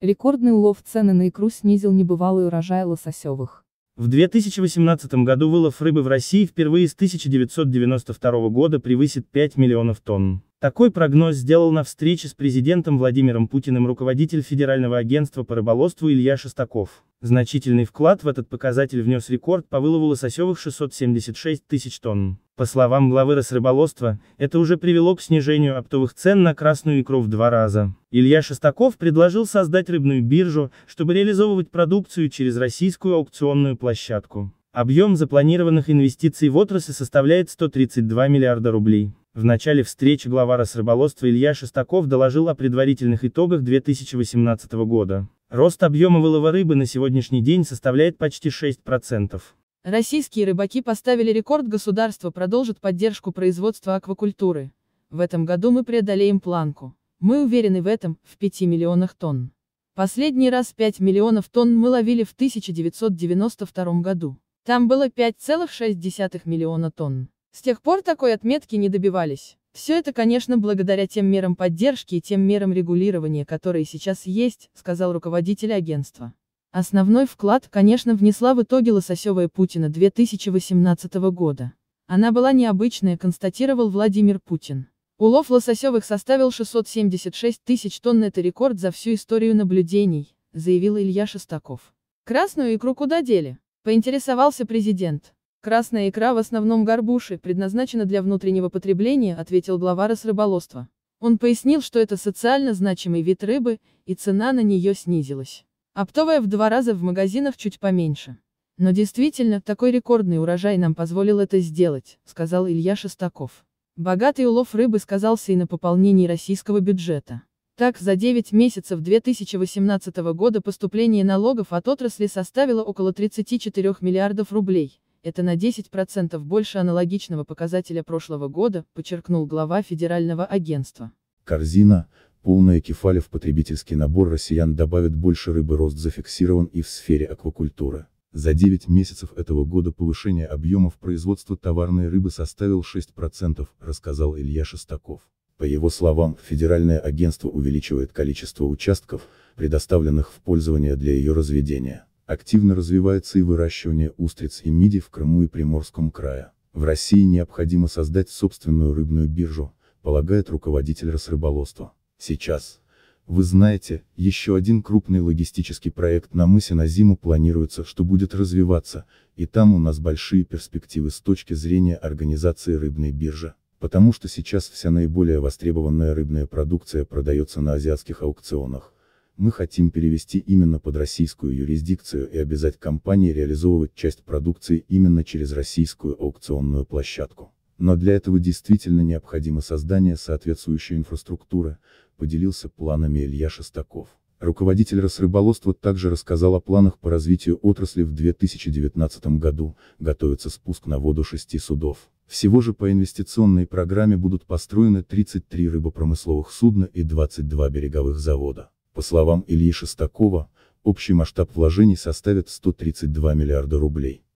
Рекордный улов цены на икру снизил небывалый урожай лососевых. В 2018 году вылов рыбы в России впервые с 1992 года превысит 5 миллионов тонн. Такой прогноз сделал на встрече с президентом Владимиром Путиным руководитель Федерального агентства по рыболовству Илья Шестаков. Значительный вклад в этот показатель внес рекорд по вылову лососевых 676 тысяч тонн. По словам главы Росрыболовства, это уже привело к снижению оптовых цен на красную икру в два раза. Илья Шестаков предложил создать рыбную биржу, чтобы реализовывать продукцию через российскую аукционную площадку. Объем запланированных инвестиций в отрасль составляет 132 миллиарда рублей. В начале встречи глава Росрыболовства Илья Шестаков доложил о предварительных итогах 2018 года. Рост объема вылова рыбы на сегодняшний день составляет почти 6%. Российские рыбаки поставили рекорд государства продолжит поддержку производства аквакультуры. В этом году мы преодолеем планку. Мы уверены в этом, в 5 миллионах тонн. Последний раз 5 миллионов тонн мы ловили в 1992 году. Там было 5,6 миллиона тонн. С тех пор такой отметки не добивались. Все это, конечно, благодаря тем мерам поддержки и тем мерам регулирования, которые сейчас есть, сказал руководитель агентства. Основной вклад, конечно, внесла в итоге Лососевая Путина 2018 года. Она была необычная, констатировал Владимир Путин. Улов лососевых составил 676 тысяч тонн, это рекорд за всю историю наблюдений, заявил Илья Шестаков. Красную икру куда дели? Поинтересовался президент. Красная икра в основном горбуши, предназначена для внутреннего потребления, ответил глава рыболовства. Он пояснил, что это социально значимый вид рыбы, и цена на нее снизилась. Оптовая в два раза в магазинах чуть поменьше. Но действительно, такой рекордный урожай нам позволил это сделать, сказал Илья Шестаков. Богатый улов рыбы сказался и на пополнении российского бюджета. Так, за 9 месяцев 2018 года поступление налогов от отрасли составило около 34 миллиардов рублей. Это на 10% больше аналогичного показателя прошлого года, подчеркнул глава федерального агентства. Корзина, Полная кефаля в потребительский набор россиян добавит больше рыбы рост зафиксирован и в сфере аквакультуры. За 9 месяцев этого года повышение объемов производства товарной рыбы составил 6%, рассказал Илья Шестаков. По его словам, федеральное агентство увеличивает количество участков, предоставленных в пользование для ее разведения. Активно развивается и выращивание устриц и мидий в Крыму и Приморском крае. В России необходимо создать собственную рыбную биржу, полагает руководитель Росрыболовства. Сейчас. Вы знаете, еще один крупный логистический проект на мысе на зиму планируется, что будет развиваться, и там у нас большие перспективы с точки зрения организации рыбной биржи, потому что сейчас вся наиболее востребованная рыбная продукция продается на азиатских аукционах. Мы хотим перевести именно под российскую юрисдикцию и обязать компании реализовывать часть продукции именно через российскую аукционную площадку но для этого действительно необходимо создание соответствующей инфраструктуры, поделился планами Илья Шестаков. Руководитель Росрыболовства также рассказал о планах по развитию отрасли в 2019 году, готовится спуск на воду шести судов. Всего же по инвестиционной программе будут построены 33 рыбопромысловых судна и 22 береговых завода. По словам Ильи Шестакова, общий масштаб вложений составит 132 миллиарда рублей.